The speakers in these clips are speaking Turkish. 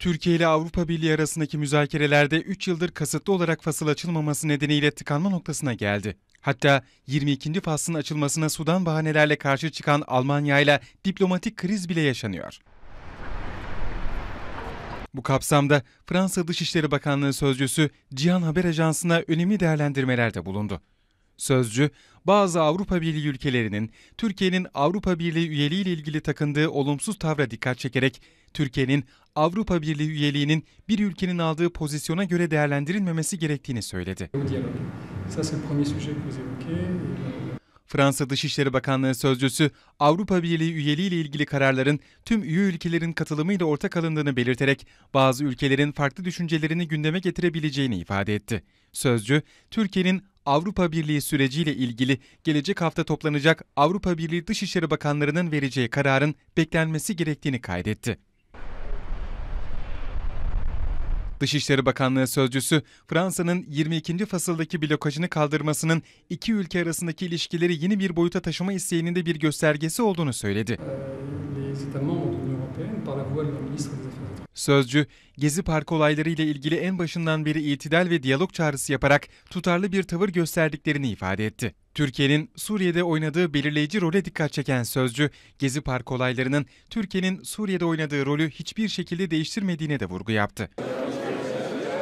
Türkiye ile Avrupa Birliği arasındaki müzakerelerde 3 yıldır kasıtlı olarak fasıl açılmaması nedeniyle tıkanma noktasına geldi. Hatta 22. faslın açılmasına Sudan bahanelerle karşı çıkan Almanya ile diplomatik kriz bile yaşanıyor. Bu kapsamda Fransa Dışişleri Bakanlığı Sözcüsü Cihan Haber Ajansı'na önemli değerlendirmelerde bulundu. Sözcü, bazı Avrupa Birliği ülkelerinin Türkiye'nin Avrupa Birliği üyeliği ile ilgili takındığı olumsuz tavra dikkat çekerek Türkiye'nin Avrupa Birliği üyeliğinin bir ülkenin aldığı pozisyona göre değerlendirilmemesi gerektiğini söyledi. Fransa Dışişleri Bakanlığı Sözcüsü Avrupa Birliği üyeliği ile ilgili kararların tüm üye ülkelerin katılımıyla ortak alındığını belirterek bazı ülkelerin farklı düşüncelerini gündeme getirebileceğini ifade etti. Sözcü, Türkiye'nin Avrupa Birliği süreciyle ilgili gelecek hafta toplanacak Avrupa Birliği Dışişleri Bakanlarının vereceği kararın beklenmesi gerektiğini kaydetti. Dışişleri Bakanlığı Sözcüsü Fransa'nın 22. fasıldaki blokajını kaldırmasının iki ülke arasındaki ilişkileri yeni bir boyuta taşıma isteğinin de bir göstergesi olduğunu söyledi. Sözcü, Gezi park olayları ile ilgili en başından beri itidal ve diyalog çağrısı yaparak tutarlı bir tavır gösterdiklerini ifade etti. Türkiye'nin Suriye'de oynadığı belirleyici role dikkat çeken sözcü, Gezi park olaylarının Türkiye'nin Suriye'de oynadığı rolü hiçbir şekilde değiştirmediğine de vurgu yaptı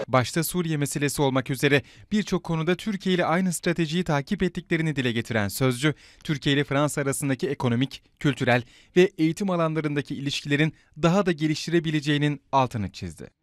başta Suriye meselesi olmak üzere birçok konuda Türkiye ile aynı stratejiyi takip ettiklerini dile getiren sözcü, Türkiye ile Fransa arasındaki ekonomik, kültürel ve eğitim alanlarındaki ilişkilerin daha da geliştirebileceğinin altını çizdi.